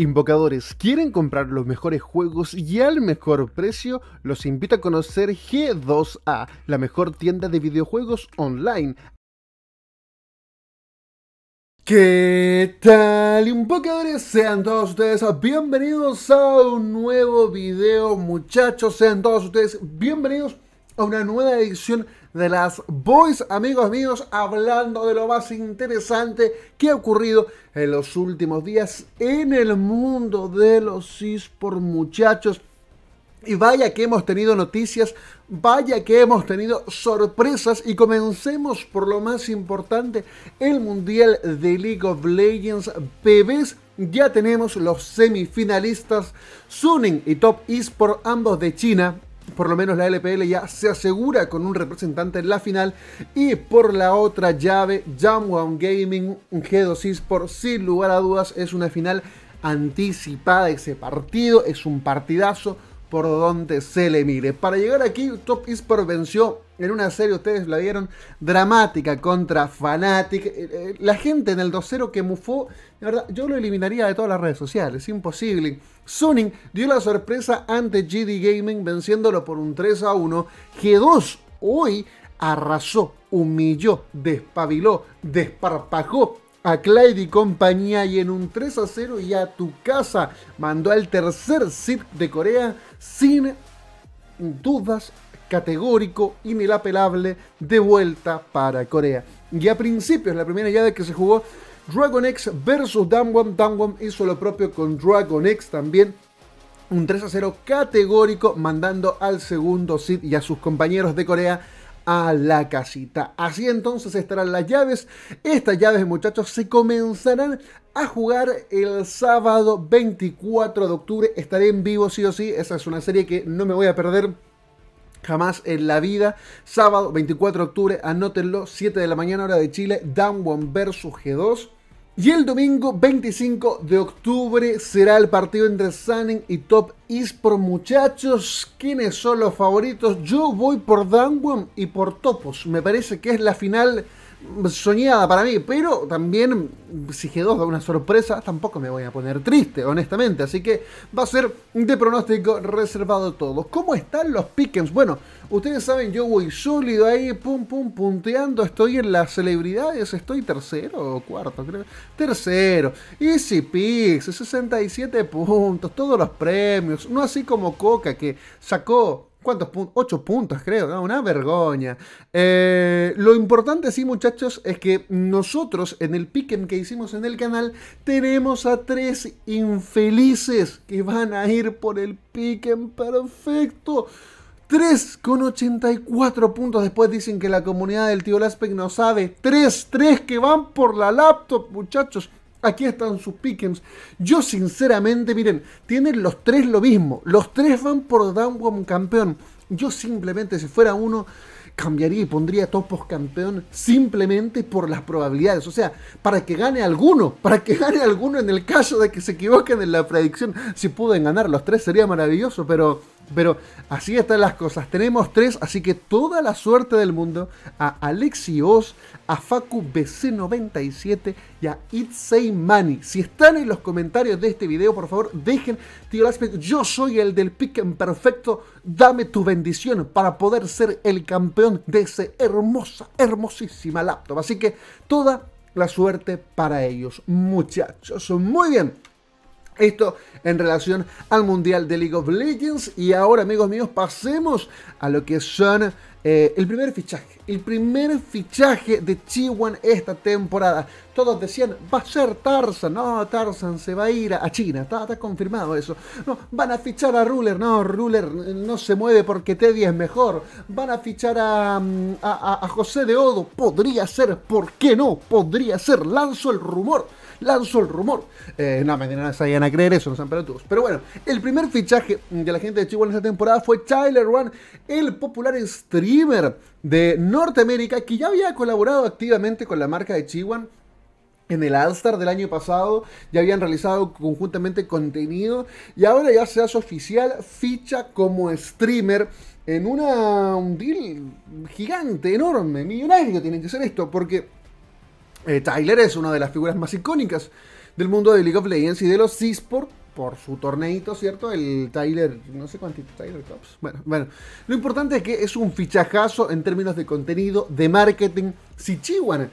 Invocadores, ¿quieren comprar los mejores juegos y al mejor precio? Los invito a conocer G2A, la mejor tienda de videojuegos online. ¿Qué tal invocadores? Sean todos ustedes bienvenidos a un nuevo video muchachos, sean todos ustedes bienvenidos a una nueva edición de las Boys, amigos míos, hablando de lo más interesante que ha ocurrido en los últimos días en el mundo de los esports, muchachos. Y vaya que hemos tenido noticias, vaya que hemos tenido sorpresas y comencemos por lo más importante, el Mundial de League of Legends Bebés, Ya tenemos los semifinalistas Suning y Top Esport, ambos de China, por lo menos la LPL ya se asegura con un representante en la final. Y por la otra llave, Jamwon Gaming G2 Esports, sin lugar a dudas, es una final anticipada. Ese partido es un partidazo por donde se le mire. Para llegar aquí, Top Esports venció en una serie, ustedes la vieron, dramática contra Fanatic. Eh, eh, la gente en el 2-0 que mufó, la verdad, yo lo eliminaría de todas las redes sociales, imposible. Suning dio la sorpresa ante GD Gaming venciéndolo por un 3-1. G2 hoy arrasó, humilló, despabiló, desparpajó a Clyde y compañía y en un 3 a 0 y a tu casa mandó al tercer sit de Corea sin dudas categórico, inelapelable, de vuelta para Corea. Y a principios, la primera llave que se jugó, Dragon X versus Damwon. Damwon hizo lo propio con Dragon X también. Un 3 a 0 categórico, mandando al segundo seed y a sus compañeros de Corea a la casita. Así entonces estarán las llaves. Estas llaves, muchachos, se comenzarán a jugar el sábado 24 de octubre. Estaré en vivo, sí o sí. Esa es una serie que no me voy a perder. Jamás en la vida. Sábado 24 de octubre, anótenlo, 7 de la mañana hora de Chile, Down One versus G2. Y el domingo 25 de octubre será el partido entre Sanen y Top por Muchachos, ¿quiénes son los favoritos? Yo voy por Dangwon y por Topos. Me parece que es la final soñada para mí, pero también si G2 da una sorpresa, tampoco me voy a poner triste, honestamente. Así que va a ser de pronóstico reservado todo. ¿Cómo están los pickens? Bueno, ustedes saben, yo voy sólido ahí, pum, pum, punteando. Estoy en las celebridades, estoy tercero o cuarto, creo. Tercero. Easy Picks, 67 puntos, todos los premios. No así como Coca, que sacó ¿Cuántos puntos? 8 puntos, creo, Una vergüenza. Eh, lo importante, sí, muchachos, es que nosotros en el piquen que hicimos en el canal tenemos a tres infelices que van a ir por el piquen perfecto. 3 con 84 puntos. Después dicen que la comunidad del tío Laspec no sabe. 3, 3 que van por la laptop, muchachos. Aquí están sus pickens. Yo sinceramente, miren, tienen los tres lo mismo. Los tres van por Downwom campeón. Yo simplemente, si fuera uno, cambiaría y pondría Topos campeón simplemente por las probabilidades. O sea, para que gane alguno, para que gane alguno en el caso de que se equivoquen en la predicción. Si pueden ganar los tres sería maravilloso, pero pero así están las cosas. Tenemos tres, así que toda la suerte del mundo a Alexios a Facu BC97 y a Itzei Money. Si están en los comentarios de este video, por favor, dejen, tío aspecto yo soy el del pick perfecto, dame tu bendición para poder ser el campeón de ese hermosa, hermosísima laptop. Así que toda la suerte para ellos, muchachos. Muy bien. Esto en relación al Mundial de League of Legends. Y ahora, amigos míos, pasemos a lo que son eh, el primer fichaje. El primer fichaje de Chiwan esta temporada. Todos decían, va a ser Tarzan. No, Tarzan se va a ir a China. Está, confirmado eso. No, van a fichar a Ruler. No, Ruler eh, no se mueve porque Teddy es mejor. Van a fichar mm, a, a José de Odo. Podría ser, ¿por qué no? Podría ser. Lanzo el rumor lanzó el rumor. Eh, no, me se a creer eso, no sean pelotudos. Pero bueno, el primer fichaje de la gente de Chihuahua en esta temporada fue Tyler One, el popular streamer de Norteamérica que ya había colaborado activamente con la marca de Chihuahua en el All-Star del año pasado, ya habían realizado conjuntamente contenido y ahora ya se hace oficial, ficha como streamer en una, un deal gigante, enorme, millonario tienen que ser esto, porque eh, Tyler es una de las figuras más icónicas del mundo de League of Legends y de los eSports por su torneito, ¿cierto? El Tyler, no sé cuánto, Tyler Cups. Bueno, bueno, lo importante es que es un fichajazo en términos de contenido, de marketing. Si Chihuahua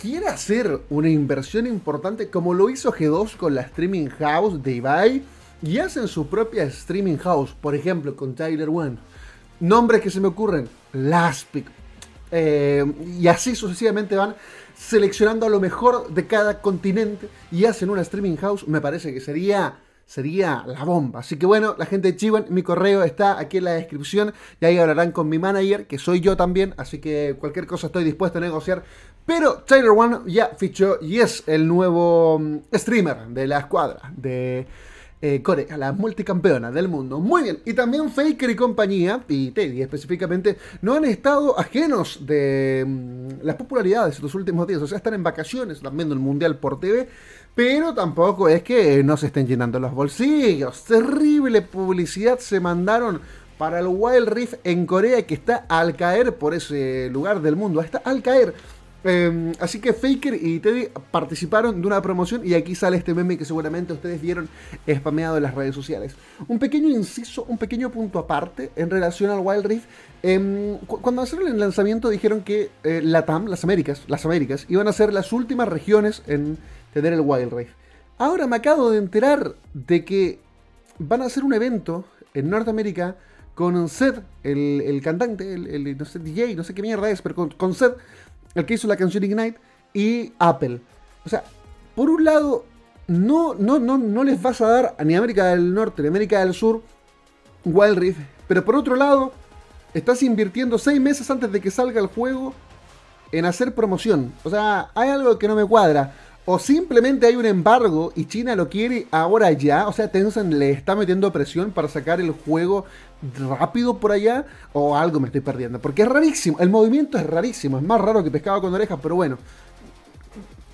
quiere hacer una inversión importante, como lo hizo G2 con la streaming house de Ibai, y hacen su propia streaming house, por ejemplo, con Tyler One. Nombres que se me ocurren, Laspic. Eh, y así sucesivamente van seleccionando a lo mejor de cada continente y hacen una streaming house, me parece que sería sería la bomba. Así que bueno, la gente de Chivan, mi correo está aquí en la descripción y ahí hablarán con mi manager, que soy yo también, así que cualquier cosa estoy dispuesto a negociar. Pero Tyler One ya fichó y es el nuevo mm, streamer de la escuadra de eh, Corea, la multicampeona del mundo. Muy bien, y también Faker y compañía, y Teddy específicamente, no han estado ajenos de mm, las popularidades en los últimos días. O sea, están en vacaciones, están viendo el Mundial por TV, pero tampoco es que no se estén llenando los bolsillos. Terrible publicidad se mandaron para el Wild Rift en Corea que está al caer por ese lugar del mundo. Está al caer. Em, así que Faker y Teddy participaron de una promoción y aquí sale este meme que seguramente ustedes vieron spameado en las redes sociales. Un pequeño inciso, un pequeño punto aparte en relación al Wild Rift. Em, cuando hicieron el lanzamiento dijeron que eh, Latam, las Américas, las Américas, iban a ser las últimas regiones en tener el Wild Rift. Ahora me acabo de enterar de que van a hacer un evento en Norteamérica con Seth, el, cantante, el, no sé, DJ, no sé qué mierda es, pero con, con Seth el que hizo la canción Ignite, y Apple. O sea, por un lado, no, no, no, no les vas a dar a ni América del Norte ni América del Sur Wild Rift, pero por otro lado, estás invirtiendo seis meses antes de que salga el juego en hacer promoción. O sea, hay algo que no me cuadra o simplemente hay un embargo y China lo quiere ahora ya, o sea, Tencent le está metiendo presión para sacar el juego rápido por allá, o algo me estoy perdiendo, porque es rarísimo, el movimiento es rarísimo, es más raro que pescado con orejas, pero bueno,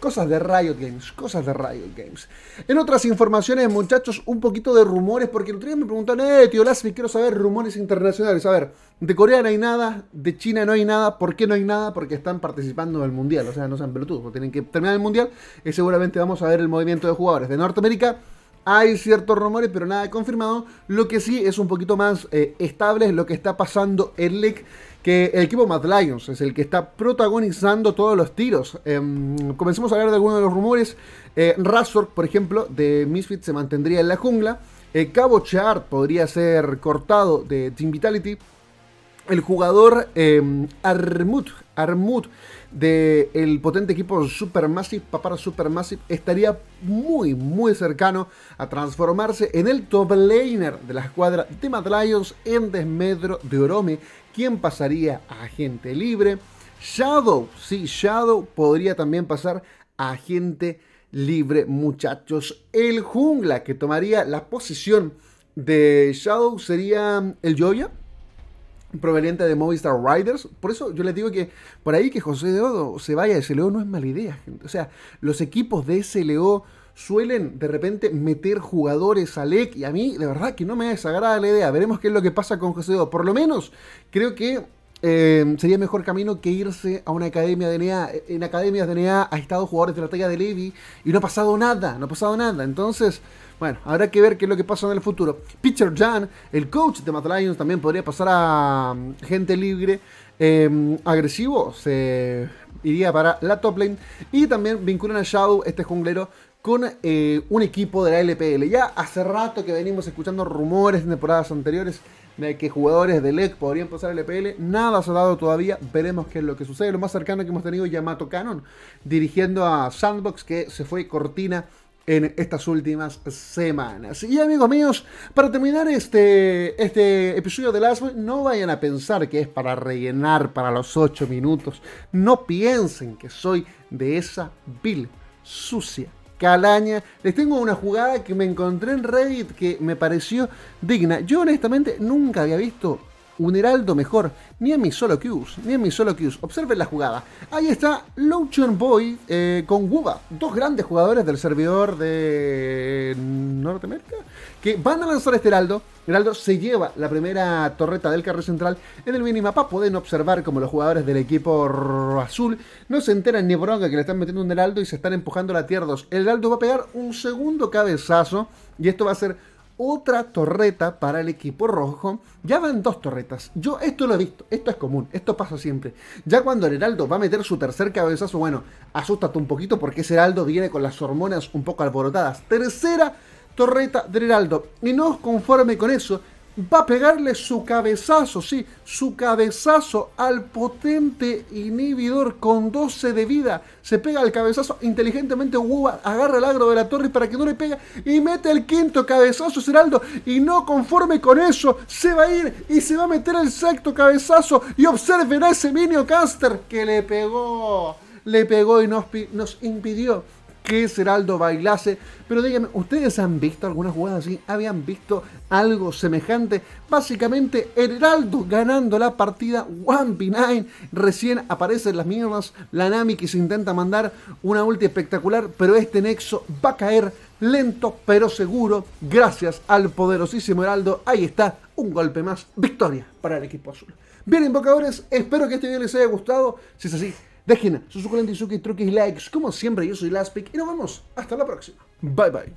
Cosas de Riot Games, cosas de Riot Games. En otras informaciones, muchachos, un poquito de rumores, porque el otro me preguntan, eh, tío Lassi, quiero saber rumores internacionales. A ver, de Corea no hay nada, de China no hay nada, ¿por qué no hay nada? Porque están participando del Mundial, o sea, no sean pelotudos, tienen que terminar el Mundial y seguramente vamos a ver el movimiento de jugadores de Norteamérica hay ciertos rumores, pero nada confirmado. Lo que sí es un poquito más eh, estable es lo que está pasando en League que el equipo Mad Lions es el que está protagonizando todos los tiros. Em, comencemos a hablar de algunos de los rumores. Eh, Razor, por ejemplo, de Misfit se mantendría en la jungla. Eh, Cabo Chart podría ser cortado de Team Vitality el jugador em, Armut, Armut del potente equipo Supermassive, Papara Supermassive, estaría muy, muy cercano a transformarse en el top laner de la escuadra de Mad Lions en desmedro de Orome quien pasaría a agente libre. Shadow, sí, Shadow podría también pasar a agente libre, muchachos. El jungla que tomaría la posición de Shadow sería el Joya proveniente de Movistar Riders. Por eso yo les digo que por ahí que José Odo se vaya de SLO no es mala idea. Gente. O sea, los equipos de SLO suelen de repente meter jugadores a LEC y a mí de verdad que no me desagrada la idea. Veremos qué es lo que pasa con José Odo... Por lo menos creo que eh, sería mejor camino que irse a una academia de NEA. En academias de NEA ha estado jugadores de la talla de Levi y no ha pasado nada, no ha pasado nada. Entonces... Bueno, habrá que ver qué es lo que pasa en el futuro. Pitcher Jan, el coach de Mad Lions, también podría pasar a mm, gente libre. Em, agresivo se iría para la top lane. Y también vinculan a Shadow, este junglero, con eh, un equipo de la LPL. Ya hace rato que venimos escuchando rumores de temporadas anteriores de que jugadores de LEC podrían pasar a LPL. Nada se ha dado todavía, veremos qué es lo que sucede. Lo más cercano que hemos tenido Yamato Cannon dirigiendo a Sandbox que se fue cortina en estas últimas semanas. Y amigos míos, para terminar este, este episodio de Last Week, no vayan a pensar que es para rellenar para los 8 minutos. No piensen que soy de esa vil, sucia calaña. Les tengo una jugada que me encontré en Reddit que me pareció digna. Yo honestamente nunca había visto un heraldo mejor, ni en mi solo que ni en mi solo cues. Observen la jugada. Ahí está Lotion Boy eh, con Wuba, dos grandes jugadores del servidor de Norteamérica, que van a lanzar este heraldo. Heraldo se lleva la primera torreta del carril central. En el minimapa pueden observar como los jugadores del equipo azul no se enteran ni bronca que le están metiendo un heraldo y se están empujando la tierra 2. El heraldo va a pegar un segundo cabezazo y esto va a ser otra torreta para el equipo rojo. Ya van dos torretas. Yo esto lo he visto, esto es común, esto pasa siempre. Ya cuando el Heraldo va a meter su tercer cabezazo, bueno, asústate un poquito porque ese Heraldo viene con las hormonas un poco alborotadas. Tercera torreta del Heraldo. Y no os conforme con eso, va a pegarle su cabezazo, sí, su cabezazo al potente inhibidor con 12 de vida. Se pega el cabezazo inteligentemente, agarra el agro de la torre para que no le pega y mete el quinto cabezazo, Ceraldo. Y no conforme con eso, se va a ir y se va a meter el sexto cabezazo. Y observen a ese Minio Caster que le pegó, le pegó y nos impidió que Heraldo bailase. Pero díganme, ¿ustedes han visto alguna jugada así? ¿Habían visto algo semejante? Básicamente, Heraldo ganando la partida 1v9. Recién aparecen las mismas, La Nami que se intenta mandar una ulti espectacular, pero este nexo va a caer lento pero seguro. Gracias al poderosísimo Heraldo. Ahí está, un golpe más. Victoria para el equipo azul. Bien, invocadores, espero que este video les haya gustado. Si es así, Dejen sus comentarios, y truques y likes. Como siempre, yo soy Laspic y nos vemos hasta la próxima. Bye bye.